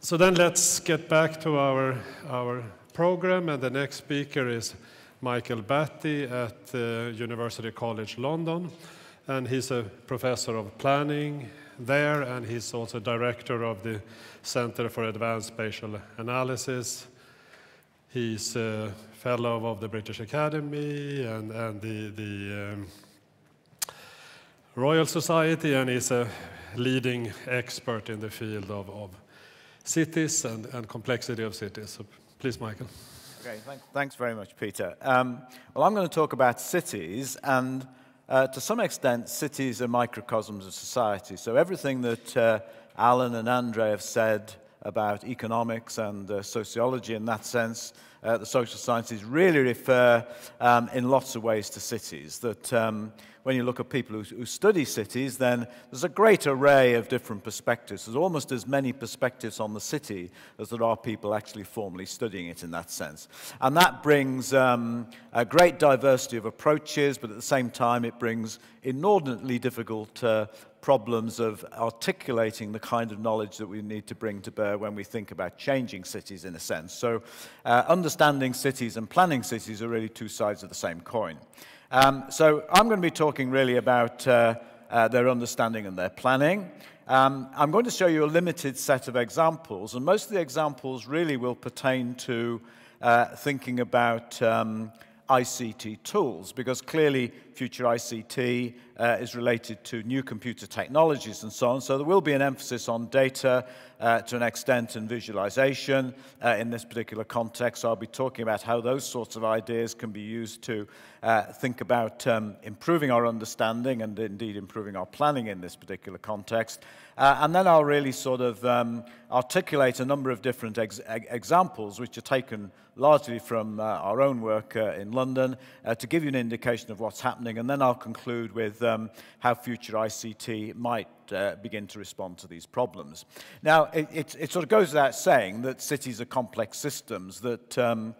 So then let's get back to our, our program, and the next speaker is Michael Batty at uh, University College London, and he's a professor of planning there, and he's also director of the Center for Advanced Spatial Analysis. He's a fellow of the British Academy and, and the, the um, Royal Society, and he's a leading expert in the field of, of cities and, and complexity of cities. So please, Michael. Okay, thanks, thanks very much, Peter. Um, well, I'm going to talk about cities, and uh, to some extent, cities are microcosms of society. So everything that uh, Alan and Andre have said about economics and uh, sociology in that sense. Uh, the social sciences really refer um, in lots of ways to cities. That um, when you look at people who, who, study cities, then there's a great array of different perspectives. There's almost as many perspectives on the city as there are people actually formally studying it in that sense. And that brings um, a great diversity of approaches, but at the same time, it brings inordinately difficult uh, problems of articulating the kind of knowledge that we need to bring to bear when we think about changing cities in a sense. So uh, understanding cities and planning cities are really two sides of the same coin. Um, so I'm going to be talking really about uh, uh, their understanding and their planning. Um, I'm going to show you a limited set of examples, and most of the examples really will pertain to uh, thinking about um, ICT tools, because clearly future ICT uh, is related to new computer technologies and so on. So there will be an emphasis on data uh, to an extent and visualization uh, in this particular context. So I'll be talking about how those sorts of ideas can be used to uh, think about um, improving our understanding and indeed improving our planning in this particular context. Uh, and then I'll really sort of um, articulate a number of different ex examples which are taken largely from uh, our own work in London to give you an indication of what's happening. And then I'll conclude with um, how future ICT might uh, begin to respond to these problems. Now, it, it, it, sort of goes without saying that cities are complex systems, that um,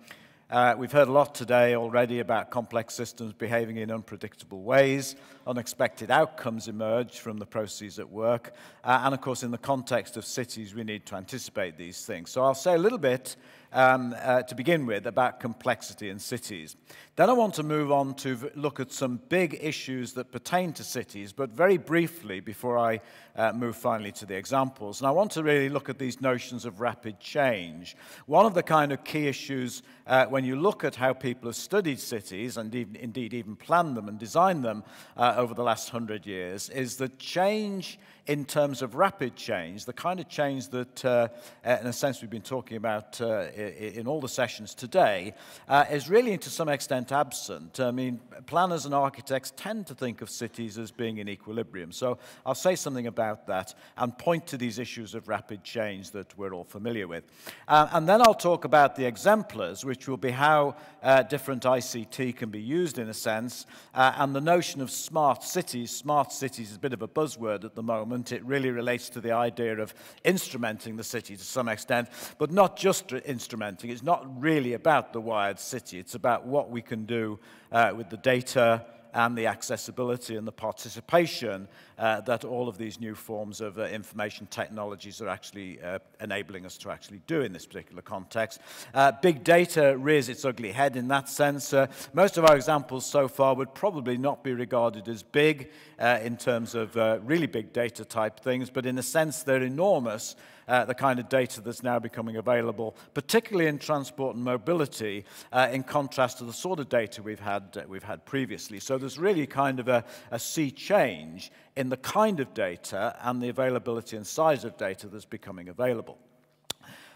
uh, we've heard a lot today already about complex systems behaving in unpredictable ways unexpected outcomes emerge from the processes at work. Uh, and of course, in the context of cities, we need to anticipate these things. So I'll say a little bit um, uh, to begin with about complexity in cities. Then I want to move on to look at some big issues that pertain to cities, but very briefly before I uh, move finally to the examples. And I want to really look at these notions of rapid change. One of the kind of key issues uh, when you look at how people have studied cities and even, indeed even planned them and designed them uh, over the last hundred years is the change in terms of rapid change, the kind of change that, uh, uh in a sense, we've been talking about uh, in all the sessions today, uh, is really to some extent absent. I mean, planners and architects tend to think of cities as being in equilibrium. So I'll say something about that and point to these issues of rapid change that we're all familiar with. Uh, and then I'll talk about the exemplars, which will be how uh, different ICT can be used in a sense, and the notion of smart cities. Smart cities is a bit of a buzzword at the moment it really relates to the idea of instrumenting the city to some extent, but not just instrumenting. It's not really about the wired city. It's about what we can do uh, with the data, and the accessibility and the participation uh, that all of these new forms of uh, information technologies are actually uh, enabling us to actually do in this particular context. Uh, big data rears its ugly head in that sense. Uh, most of our examples so far would probably not be regarded as big uh, in terms of really big data type things, but in a sense they're enormous uh, the kind of data that's now becoming available, particularly in transport and mobility, uh, in contrast to the sort of data we've had, uh, we've had previously. So there's really kind of a, a sea change in the kind of data and the availability and size of data that's becoming available.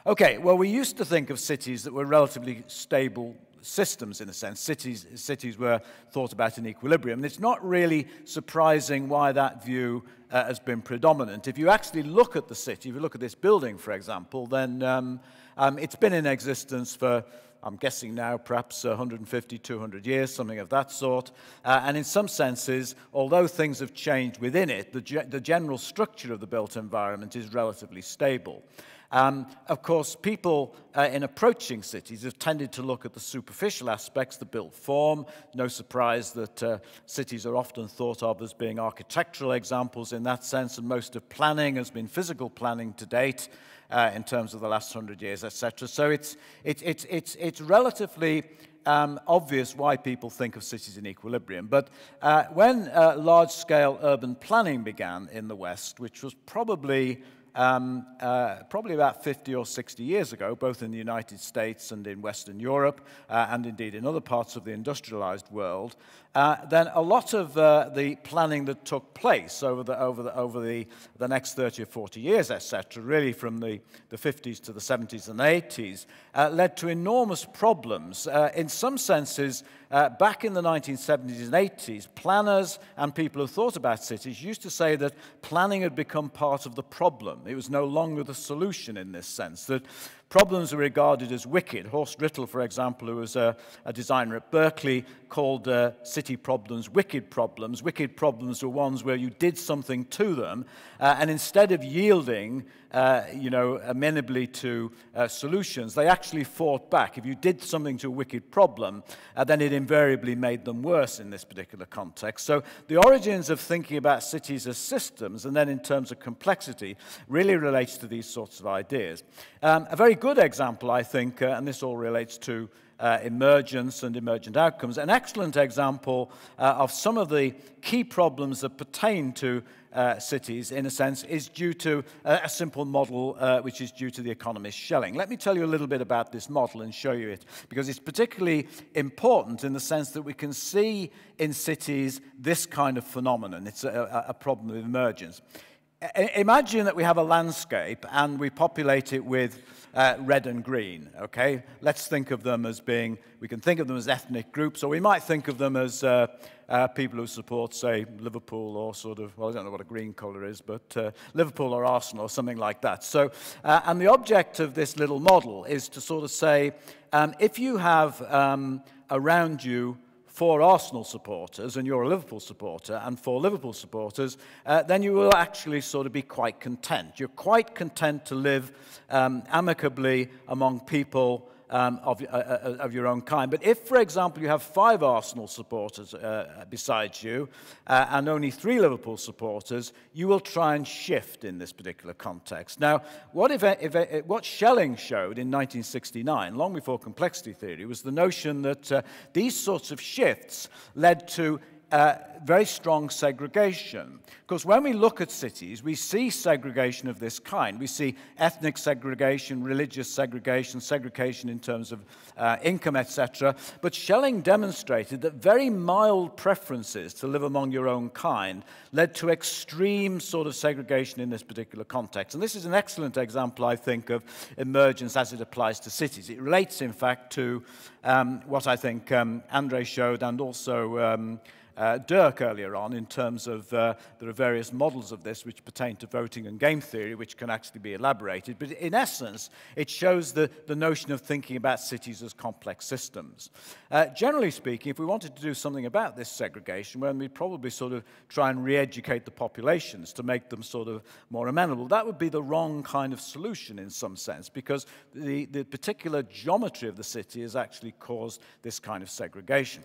Okay, well, we used to think of cities that were relatively stable systems, in a sense. Cities, cities were thought about in equilibrium. And it's not really surprising why that view uh, has been predominant. If you actually look at the city, if you look at this building, for example, then um, um, it's been in existence for I'm guessing now perhaps 150, 200 years, something of that sort. Uh, and in some senses, although things have changed within it, the, ge the general structure of the built environment is relatively stable. Um, of course, people uh, in approaching cities have tended to look at the superficial aspects, the built form. No surprise that uh, cities are often thought of as being architectural examples in that sense, and most of planning has been physical planning to date uh, in terms of the last hundred years, etc. So it's, it, it, it's, it's relatively um, obvious why people think of cities in equilibrium. But uh, when uh, large-scale urban planning began in the West, which was probably um, uh, probably about 50 or 60 years ago, both in the United States and in Western Europe, uh, and indeed in other parts of the industrialized world, uh, then a lot of uh, the planning that took place over the, over the, over the, the next 30 or 40 years, etc., really from the, the 50s to the 70s and 80s, uh, led to enormous problems. Uh, in some senses, back in the 1970s and 80s, planners and people who thought about cities used to say that planning had become part of the problem. It was no longer the solution in this sense. That Problems were regarded as wicked. Horst Rittel, for example, who was a, a designer at Berkeley, called uh, city problems wicked problems. Wicked problems were ones where you did something to them, uh, and instead of yielding, uh, you know, amenably to uh, solutions, they actually fought back. If you did something to a wicked problem, uh, then it invariably made them worse in this particular context. So the origins of thinking about cities as systems, and then in terms of complexity, really relates to these sorts of ideas. Um, a very good example, I think, uh, and this all relates to uh, emergence and emergent outcomes, an excellent example uh, of some of the key problems that pertain to uh, cities, in a sense, is due to uh, a simple model uh, which is due to the economist Schelling. Let me tell you a little bit about this model and show you it, because it's particularly important in the sense that we can see in cities this kind of phenomenon. It's a, a problem of emergence. Imagine that we have a landscape and we populate it with uh, red and green, okay? Let's think of them as being, we can think of them as ethnic groups, or we might think of them as uh, uh, people who support, say, Liverpool or sort of, well, I don't know what a green colour is, but uh, Liverpool or Arsenal or something like that. So, uh, and the object of this little model is to sort of say, um, if you have um, around you for Arsenal supporters and you're a Liverpool supporter and for Liverpool supporters, uh, then you will actually sort of be quite content. You're quite content to live um, amicably among people um, of, uh, uh, of, your own kind. But if, for example, you have five Arsenal supporters uh, besides you uh, and only three Liverpool supporters, you will try and shift in this particular context. Now, what, if, uh, if, uh, what Schelling showed in 1969, long before complexity theory, was the notion that these sorts of shifts led to uh, very strong segregation. Because when we look at cities, we see segregation of this kind. We see ethnic segregation, religious segregation, segregation in terms of uh, income, etc. But Schelling demonstrated that very mild preferences to live among your own kind led to extreme sort of segregation in this particular context. And this is an excellent example, I think, of emergence as it applies to cities. It relates, in fact, to um, what I think um, Andre showed and also. Um, uh, Dirk earlier on in terms of uh, there are various models of this which pertain to voting and game theory which can actually be elaborated. But in essence, it shows the, the notion of thinking about cities as complex systems. Uh, generally speaking, if we wanted to do something about this segregation, well, we'd probably sort of try and re-educate the populations to make them sort of more amenable. That would be the wrong kind of solution in some sense because the, the particular geometry of the city has actually caused this kind of segregation.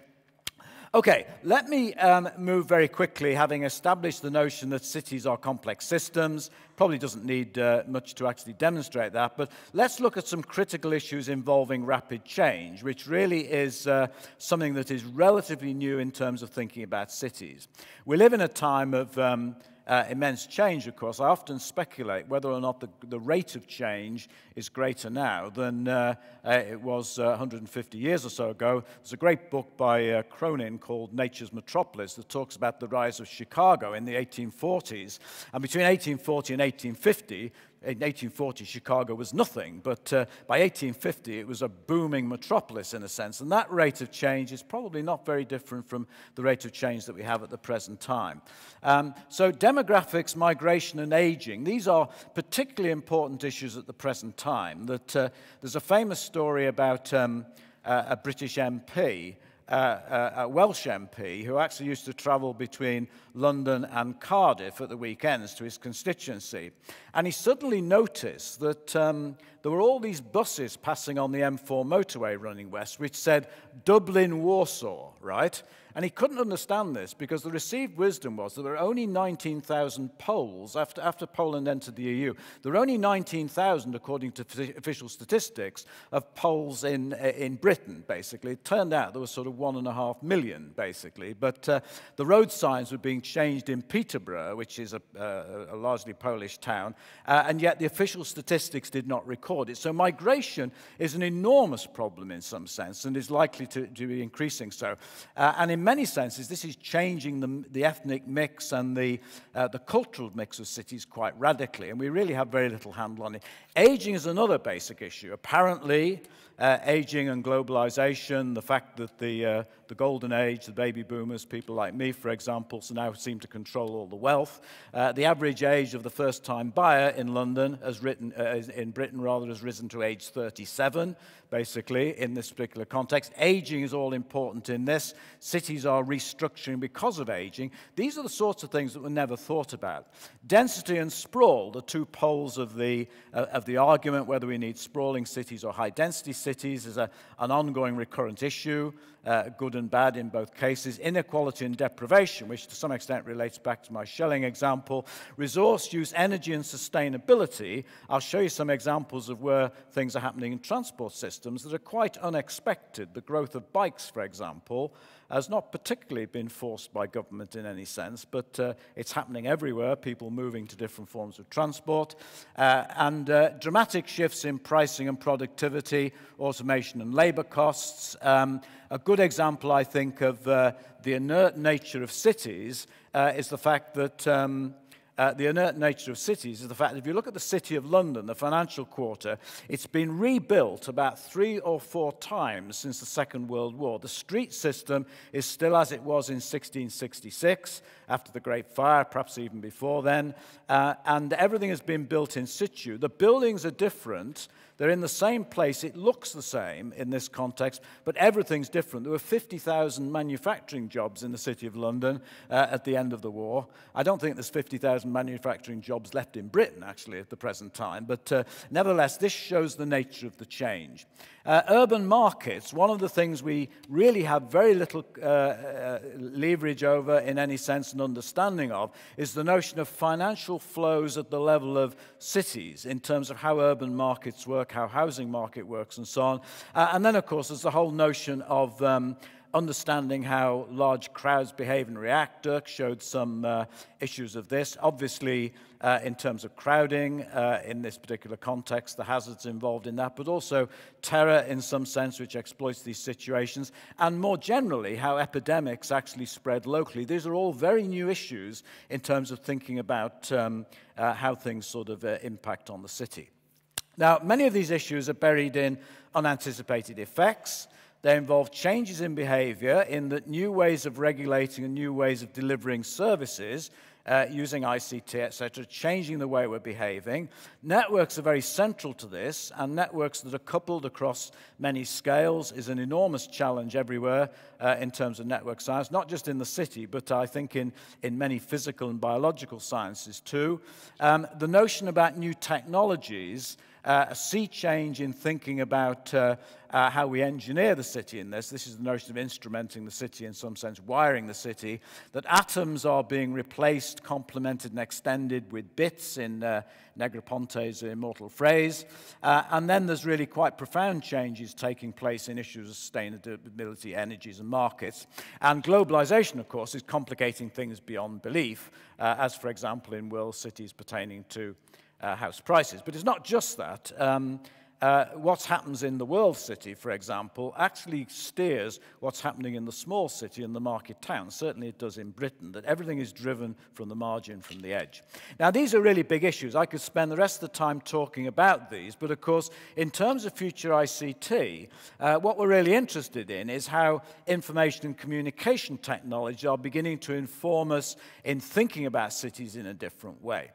Okay, let me um, move very quickly, having established the notion that cities are complex systems. Probably doesn't need uh, much to actually demonstrate that, but let's look at some critical issues involving rapid change, which really is uh, something that is relatively new in terms of thinking about cities. We live in a time of um, uh, immense change, of course, I often speculate whether or not the, the rate of change is greater now than uh, uh, it was 150 uh, years or so ago. There's a great book by uh, Cronin called Nature's Metropolis that talks about the rise of Chicago in the 1840s. And between 1840 and 1850, in 1840, Chicago was nothing, but uh, by 1850, it was a booming metropolis in a sense. And that rate of change is probably not very different from the rate of change that we have at the present time. Um, so, demographics, migration, and aging, these are particularly important issues at the present time. That uh, There's a famous story about um, uh, a British MP uh, a Welsh MP who actually used to travel between London and Cardiff at the weekends to his constituency. And he suddenly noticed that um, there were all these buses passing on the M4 motorway running west, which said Dublin Warsaw, right? And he couldn't understand this because the received wisdom was that there were only 19,000 Poles after, after Poland entered the EU. There were only 19,000, according to official statistics, of Poles in, uh, in Britain, basically. It turned out there was sort of one and a half million, basically. But uh, the road signs were being changed in Peterborough, which is a, uh, a largely Polish town, uh, and yet the official statistics did not record it. So migration is an enormous problem in some sense and is likely to, to be increasing so. Uh, and in many senses, this is changing the, the ethnic mix and the, uh, the cultural mix of cities quite radically, and we really have very little handle on it. Aging is another basic issue. Apparently, uh, aging and globalization, the fact that the, uh, the golden age, the baby boomers, people like me, for example, so now seem to control all the wealth. Uh, the average age of the first-time buyer in London, has written, uh, in Britain rather, has risen to age 37 basically, in this particular context. Aging is all important in this. Cities are restructuring because of aging. These are the sorts of things that were never thought about. Density and sprawl, the two poles of the, uh, of the argument, whether we need sprawling cities or high density cities, is a, an ongoing recurrent issue. Uh, good and bad in both cases, inequality and deprivation, which to some extent relates back to my Shelling example, resource use, energy and sustainability. I'll show you some examples of where things are happening in transport systems that are quite unexpected. The growth of bikes, for example, has not particularly been forced by government in any sense, but uh, it's happening everywhere, people moving to different forms of transport, uh, and uh, dramatic shifts in pricing and productivity, automation and labor costs. Um, a good example, I think, of uh, the inert nature of cities uh, is the fact that um, uh, the inert nature of cities is the fact that if you look at the City of London, the financial quarter, it's been rebuilt about three or four times since the Second World War. The street system is still as it was in 1666, after the Great Fire, perhaps even before then, uh, and everything has been built in situ. The buildings are different. They're in the same place. It looks the same in this context, but everything's different. There were 50,000 manufacturing jobs in the City of London uh, at the end of the war. I don't think there's 50,000 manufacturing jobs left in Britain, actually, at the present time. But uh, nevertheless, this shows the nature of the change. Uh, urban markets, one of the things we really have very little uh, uh, leverage over in any sense and understanding of is the notion of financial flows at the level of cities in terms of how urban markets work, how housing market works, and so on. Uh, and then, of course, there's the whole notion of um, understanding how large crowds behave and react. Dirk showed some uh, issues of this. Obviously, uh, in terms of crowding, uh, in this particular context, the hazards involved in that, but also terror in some sense, which exploits these situations, and more generally, how epidemics actually spread locally. These are all very new issues in terms of thinking about um, uh, how things sort of uh, impact on the city. Now, many of these issues are buried in unanticipated effects. They involve changes in behavior, in the new ways of regulating and new ways of delivering services. Uh, using ICT, etc., changing the way we're behaving. Networks are very central to this, and networks that are coupled across many scales is an enormous challenge everywhere uh, in terms of network science, not just in the city, but I think in, in many physical and biological sciences too. Um, the notion about new technologies a uh, sea change in thinking about uh, uh, how we engineer the city in this. This is the notion of instrumenting the city in some sense, wiring the city, that atoms are being replaced, complemented, and extended with bits in Negroponte's immortal phrase. and then there's really quite profound changes taking place in issues of sustainability, energies, and markets. And globalization, of course, is complicating things beyond belief, uh, as, for example, in world cities pertaining to uh, house prices. But it's not just that. Um, uh, what happens in the world city, for example, actually steers what's happening in the small city and the market town. Certainly it does in Britain, that everything is driven from the margin, from the edge. Now, these are really big issues. I could spend the rest of the time talking about these, but of course, in terms of future ICT, uh, what we're really interested in is how information and communication technology are beginning to inform us in thinking about cities in a different way.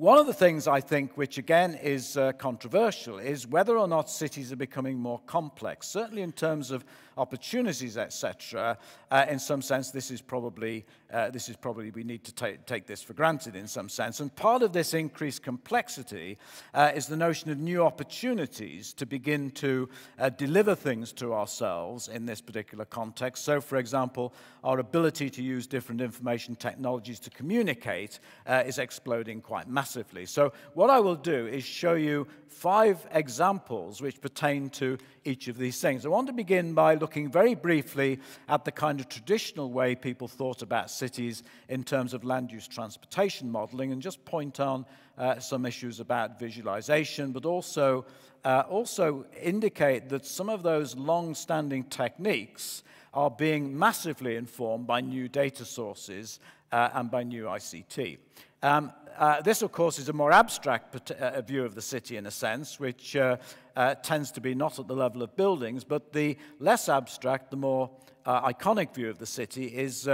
One of the things I think, which again is uh, controversial, is whether or not cities are becoming more complex. Certainly in terms of opportunities, etc. Uh, in some sense, this is probably uh, this is probably we need to take, take this for granted in some sense. And part of this increased complexity uh, is the notion of new opportunities to begin to uh, deliver things to ourselves in this particular context. So, for example, our ability to use different information technologies to communicate uh, is exploding quite massively massively. So, what I will do is show you five examples which pertain to each of these things. I want to begin by looking very briefly at the kind of traditional way people thought about cities in terms of land use transportation modeling and just point on uh, some issues about visualization, but also, uh, also indicate that some of those long standing techniques are being massively informed by new data sources uh, and by new ICT. Um, uh, this, of course, is a more abstract uh, uh, view of the city in a sense, which uh, uh, tends to be not at the level of buildings, but the less abstract, the more iconic view of the city is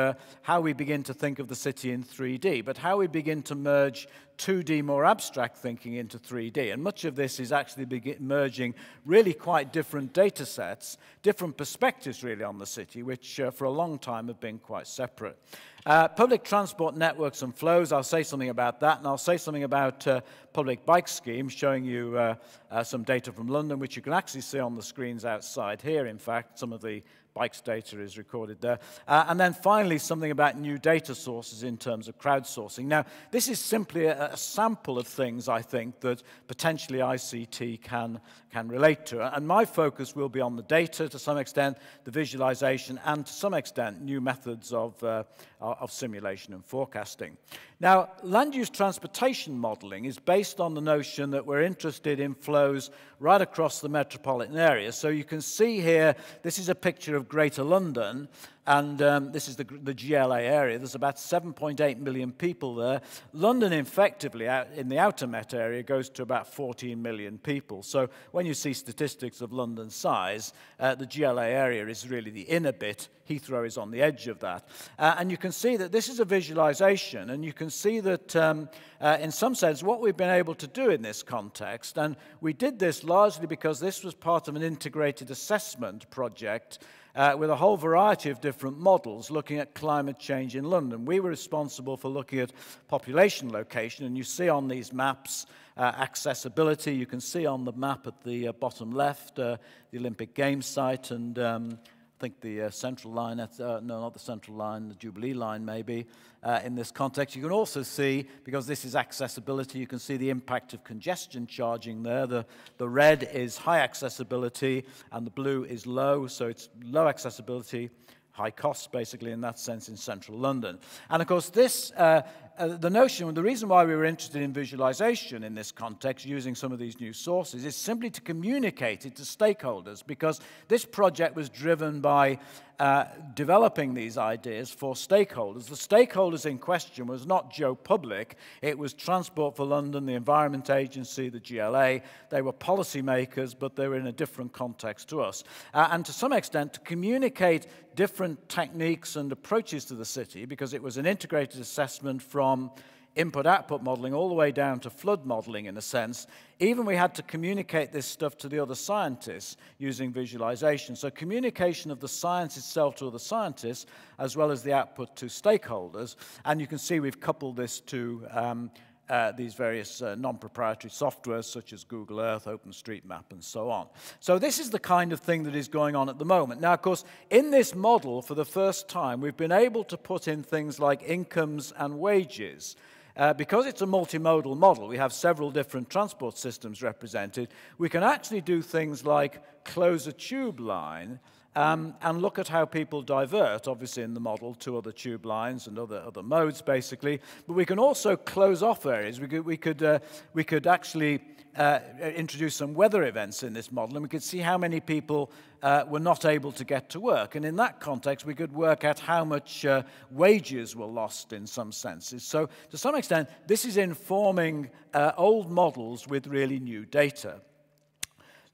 how we begin to think of the city in 3D, but how we begin to merge 2D, more abstract thinking into 3D. And much of this is actually merging really quite different data sets, different perspectives really on the city, which for a long time have been quite separate. public transport networks and flows, I'll say something about that that, and I'll say something about uh, public bike schemes, showing you uh, uh, some data from London, which you can actually see on the screens outside here, in fact, some of the bikes data is recorded there. Uh, and then finally, something about new data sources in terms of crowdsourcing. Now, this is simply a, a, sample of things, I think, that potentially ICT can, can relate to. And my focus will be on the data to some extent, the visualization, and to some extent, new methods of, uh, of simulation and forecasting. Now, land use transportation modelling is based on the notion that we're interested in flows right across the metropolitan area. So you can see here, this is a picture of Greater London, and um, this is the, the GLA area. There's about 7.8 million people there. London, effectively, in the outer Met area, goes to about 14 million people. So when you see statistics of London's size, uh, the GLA area is really the inner bit. Heathrow is on the edge of that. Uh, and you can see that this is a visualization, and you can see that, um, uh, in some sense, what we've been able to do in this context, and we did this largely because this was part of an integrated assessment project uh, with a whole variety of different models looking at climate change in London. We were responsible for looking at population location, and you see on these maps uh, accessibility. You can see on the map at the uh, bottom left uh, the Olympic Games site and um, think the uh, central line, uh, no, not the central line, the Jubilee line maybe, uh, in this context. You can also see, because this is accessibility, you can see the impact of congestion charging there. The, the red is high accessibility and the blue is low, so it's low accessibility high costs, basically, in that sense, in central London. And of course, this uh, uh, the notion, the reason why we were interested in visualization in this context, using some of these new sources, is simply to communicate it to stakeholders because this project was driven by uh, developing these ideas for stakeholders. The stakeholders in question was not Joe Public, it was Transport for London, the Environment Agency, the GLA. They were policymakers, but they were in a different context to us. Uh, and to some extent, to communicate different techniques and approaches to the city because it was an integrated assessment from from input output modeling all the way down to flood modeling in a sense, even we had to communicate this stuff to the other scientists using visualization. So, communication of the science itself to other scientists as well as the output to stakeholders. And you can see we've coupled this to um, uh, these various uh, non-proprietary softwares such as Google Earth, OpenStreetMap, and so on. So this is the kind of thing that is going on at the moment. Now, of course, in this model, for the first time, we've been able to put in things like incomes and wages. Uh, because it's a multimodal model, we have several different transport systems represented, we can actually do things like close a tube line um, and look at how people divert, obviously, in the model to other tube lines and other, other modes, basically. But we can also close off areas. We could, we could, uh, we could actually uh, uh introduce some weather events in this model, and we could see how many people uh, were not able to get to work. And in that context, we could work out how much uh, wages were lost in some senses. So to some extent, this is informing uh, old models with really new data.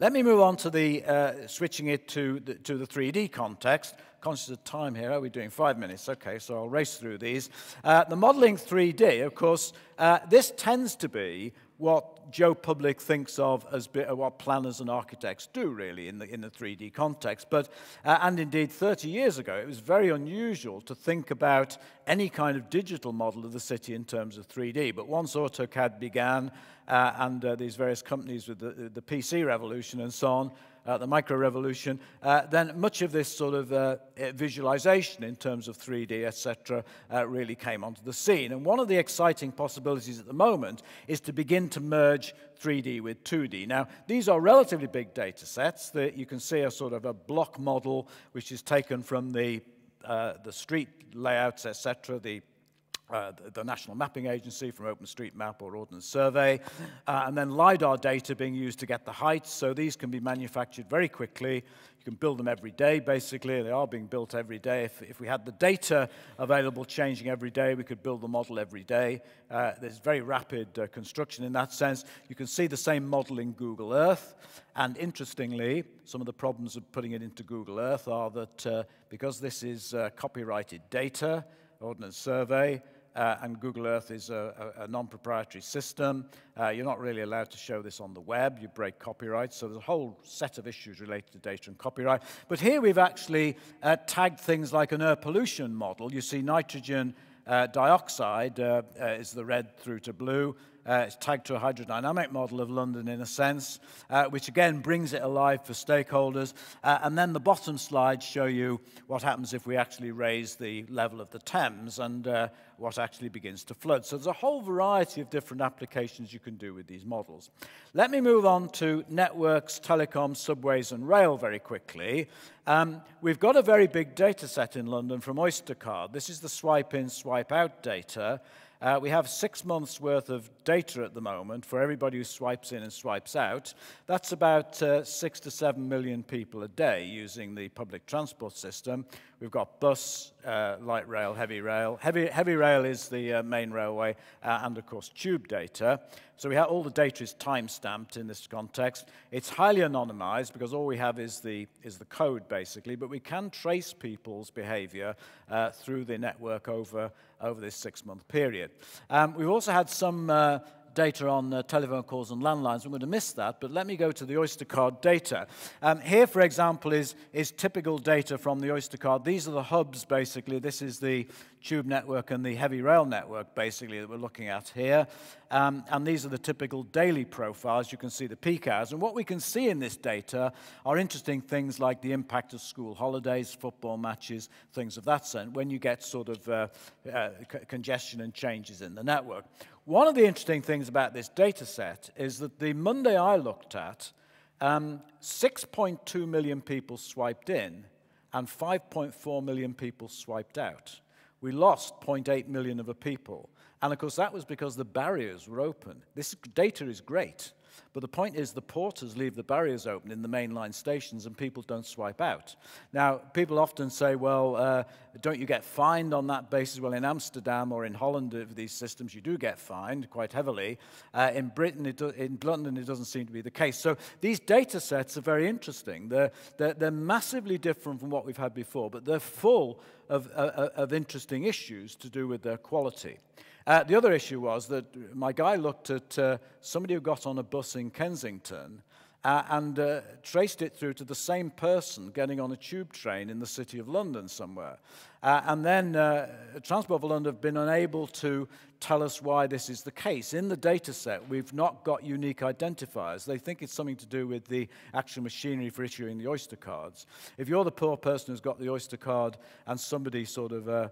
Let me move on to the uh, switching it to the, to the 3D context. Conscious of time here, are we doing five minutes? Okay, so I'll race through these. Uh, the modeling 3D, of course, uh, this tends to be what Joe Public thinks of as uh, what planners and architects do, really, in the, in the 3D context. But, uh, and indeed, 30 years ago, it was very unusual to think about any kind of digital model of the city in terms of 3D. But once AutoCAD began, uh, and uh, these various companies with the, the PC revolution and so on, uh, the micro revolution, uh, then much of this sort of uh, visualization in terms of 3D, etc., uh, really came onto the scene. And one of the exciting possibilities at the moment is to begin to merge 3D with 2D. Now, these are relatively big data sets that you can see a sort of a block model, which is taken from the uh, the street layouts, etc., the uh, the, the National Mapping Agency from OpenStreetMap or Ordnance Survey, uh, and then LiDAR data being used to get the heights. So these can be manufactured very quickly. You can build them every day, basically. They are being built every day. If, if we had the data available changing every day, we could build the model every day. Uh, there's very rapid uh, construction in that sense. You can see the same model in Google Earth. And interestingly, some of the problems of putting it into Google Earth are that uh, because this is uh, copyrighted data, Ordnance Survey, uh, and Google Earth is a, a, a non-proprietary system. Uh, you're not really allowed to show this on the web. You break copyright. So there's a whole set of issues related to data and copyright. But here we've actually uh, tagged things like an air pollution model. You see nitrogen uh, dioxide uh, uh, is the red through to blue. Uh, it's tagged to a hydrodynamic model of London in a sense, uh, which again brings it alive for stakeholders. Uh, and then the bottom slides show you what happens if we actually raise the level of the Thames and uh, what actually begins to flood. So there's a whole variety of different applications you can do with these models. Let me move on to networks, telecoms, subways, and rail very quickly. Um, we've got a very big data set in London from Oystercard. This is the swipe in, swipe out data. Uh, we have six months worth of data at the moment for everybody who swipes in and swipes out. That's about uh, six to seven million people a day using the public transport system. We've got bus, uh, light rail, heavy rail. Heavy, heavy rail is the uh, main railway, uh, and of course, tube data. So we have all the data is time-stamped in this context. It's highly anonymized because all we have is the, is the code, basically, but we can trace people's behavior uh, through the network over, over this six-month period. Um, we've also had some uh, data on uh, telephone calls and landlines. I'm going to miss that, but let me go to the Oyster card data. Um, here, for example, is, is typical data from the Oyster card. These are the hubs, basically. This is the tube network and the heavy rail network, basically, that we're looking at here. Um, and these are the typical daily profiles. You can see the peak hours. And what we can see in this data are interesting things like the impact of school holidays, football matches, things of that sort, when you get sort of uh, uh, congestion and changes in the network. One of the interesting things about this data set is that the Monday I looked at, um, 6.2 million people swiped in and 5.4 million people swiped out we lost 0.8 million of a people. And of course, that was because the barriers were open. This data is great, but the point is, the porters leave the barriers open in the mainline stations and people don't swipe out. Now, people often say, well, uh, don't you get fined on that basis? Well, in Amsterdam or in Holland, uh, these systems, you do get fined quite heavily. Uh, in Britain, in London, it doesn't seem to be the case. So these data sets are very interesting. They're, they're, they're massively different from what we've had before, but they're full of, uh, uh of interesting issues to do with their quality. Uh, the other issue was that my guy looked at uh, somebody who got on a bus in Kensington uh, and uh, traced it through to the same person getting on a tube train in the city of London somewhere. Uh, and then uh, Transport for London have been unable to tell us why this is the case. In the data set, we've not got unique identifiers. They think it's something to do with the actual machinery for issuing the Oyster cards. If you're the poor person who's got the Oyster card and somebody sort of uh,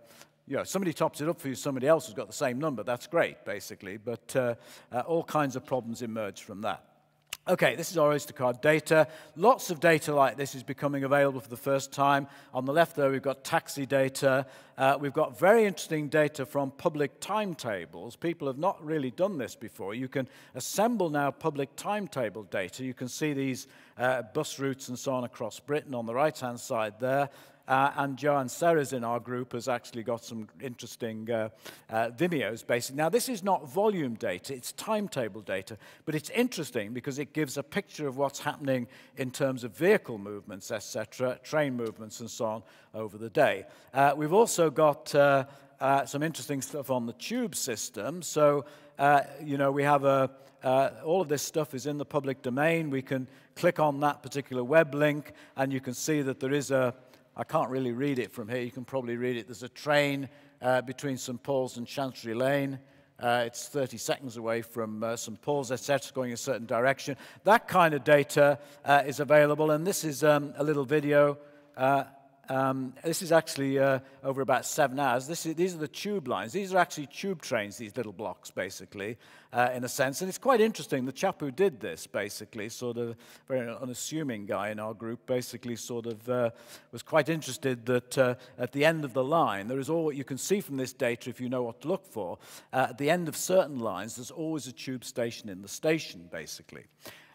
you know, somebody tops it up for you, somebody else has got the same number. That's great, basically. But uh, uh, all kinds of problems emerge from that. Okay, this is our Oyster card data. Lots of data like this is becoming available for the first time. On the left there, we've got taxi data. Uh, we've got very interesting data from public timetables. People have not really done this before. You can assemble now public timetable data. You can see these uh, bus routes and so on across Britain on the right-hand side there. Uh, and Joanne Serres in our group has actually got some interesting uh, uh, Vimeos basically. Now, this is not volume data, it's timetable data, but it's interesting because it gives a picture of what's happening in terms of vehicle movements, etc., train movements, and so on over the day. Uh, we've also got uh, uh, some interesting stuff on the tube system. So, you know, we have a, uh, all of this stuff is in the public domain. We can click on that particular web link, and you can see that there is a, I can't really read it from here. You can probably read it. There's a train uh, between St. Paul's and Chancery Lane. Uh, it's 30 seconds away from uh, St. Paul's, etc., going a certain direction. That kind of data uh, is available, and this is um, a little video uh, um, this is actually uh, over about seven hours. Is, these are the tube lines. These are actually tube trains, these little blocks, basically, uh, in a sense. And it's quite interesting. The chap who did this, basically, sort of very unassuming guy in our group, basically sort of uh, was quite interested that uh, at the end of the line, there is all what you can see from this data if you know what to look for. Uh, at the end of certain lines, there's always a tube station in the station, basically.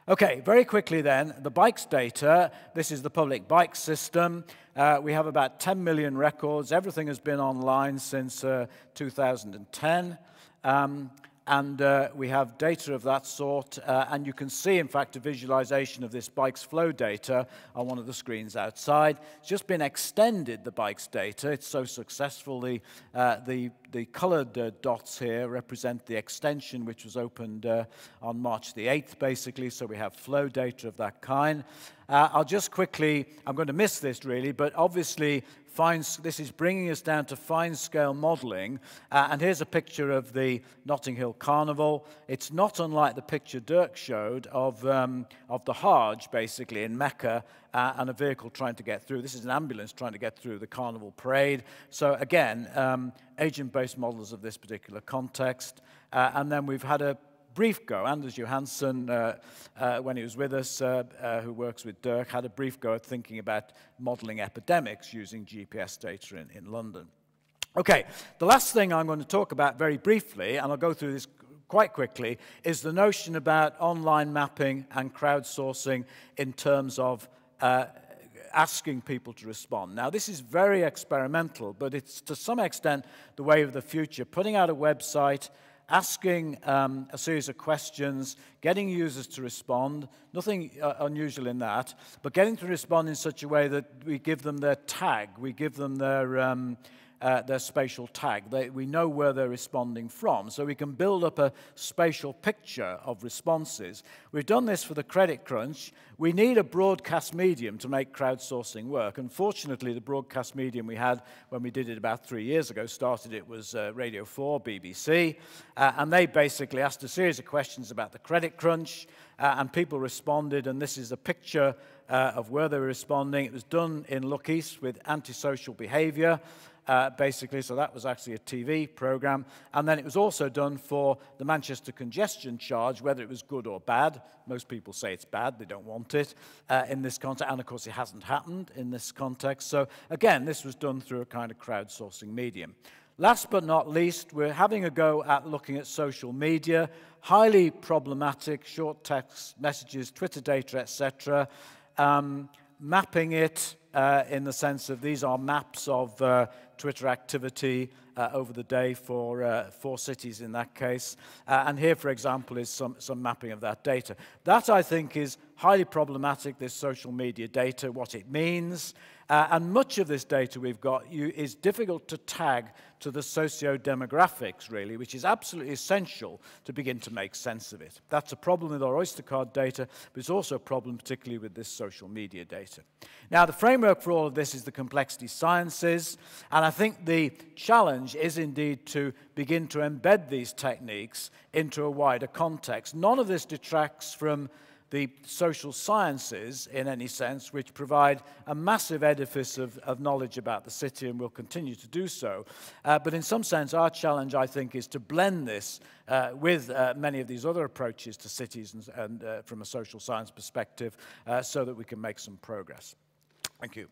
Okay, very quickly then, the bikes data. This is the public bike system. Uh, we have about 10 million records. Everything has been online since uh, 2010. Um, and uh, we have data of that sort. Uh, and you can see, in fact, a visualization of this bikes flow data on one of the screens outside. It's just been extended, the bikes data. It's so successful. The, uh, the the coloured uh, dots here represent the extension which was opened uh, on March the 8th, basically, so we have flow data of that kind. Uh, I'll just quickly, I'm going to miss this really, but obviously fine, this is bringing us down to fine scale modeling. Uh, and here's a picture of the Notting Hill Carnival. It's not unlike the picture Dirk showed of, um, of the Hajj, basically, in Mecca uh, and a vehicle trying to get through. This is an ambulance trying to get through the carnival parade. So again, um, agent-based models of this particular context. Uh, and then we've had a brief go. Anders Johansson, uh, uh, when he was with us, uh, uh who works with Dirk, had a brief go at thinking about modeling epidemics using GPS data in, in London. Okay, the last thing I'm going to talk about very briefly, and I'll go through this quite quickly, is the notion about online mapping and crowdsourcing in terms of uh, asking people to respond. Now, this is very experimental, but it's to some extent the way of the future. Putting out a website, asking um, a series of questions, getting users to respond, nothing uh, unusual in that, but getting to respond in such a way that we give them their tag, we give them their. Um, uh, their spatial tag. They, we know where they're responding from, so we can build up a spatial picture of responses. We've done this for the credit crunch. We need a broadcast medium to make crowdsourcing work. Unfortunately, the broadcast medium we had when we did it about three years ago started it was uh, Radio 4, BBC, uh, and they basically asked a series of questions about the credit crunch, uh, and people responded, and this is a picture uh, of where they were responding. It was done in Look East with antisocial behavior uh, basically. So that was actually a TV program. And then it was also done for the Manchester congestion charge, whether it was good or bad. Most people say it's bad, they don't want it uh, in this context. And of course, it hasn't happened in this context. So again, this was done through a kind of crowdsourcing medium. Last but not least, we're having a go at looking at social media, highly problematic, short text messages, Twitter data, etc. Um, mapping it uh, in the sense of these are maps of uh, Twitter activity uh, over the day for uh, four cities in that case. Uh, and here, for example, is some, some mapping of that data. That, I think, is highly problematic, this social media data, what it means. Uh, and much of this data we've got you, is difficult to tag to the socio-demographics, really, which is absolutely essential to begin to make sense of it. That's a problem with our Oyster card data, but it's also a problem particularly with this social media data. Now, the framework for all of this is the complexity sciences, and I think the challenge is indeed to begin to embed these techniques into a wider context. None of this detracts from the social sciences, in any sense, which provide a massive edifice of, of knowledge about the city and will continue to do so. Uh, but in some sense, our challenge, I think, is to blend this uh, with uh, many of these other approaches to cities and, and uh, from a social science perspective uh, so that we can make some progress. Thank you.